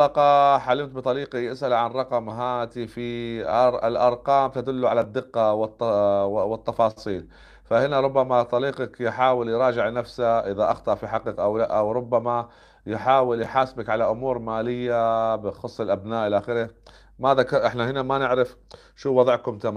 حلقة حلمت بطليقي اسأل عن رقم هاتفي الأرقام تدل على الدقة والتفاصيل فهنا ربما طليقك يحاول يراجع نفسه إذا أخطأ في حقك أو لا أو ربما يحاول يحاسبك على أمور مالية بخص الأبناء إلى آخره ما ذكر إحنا هنا ما نعرف شو وضعكم تمام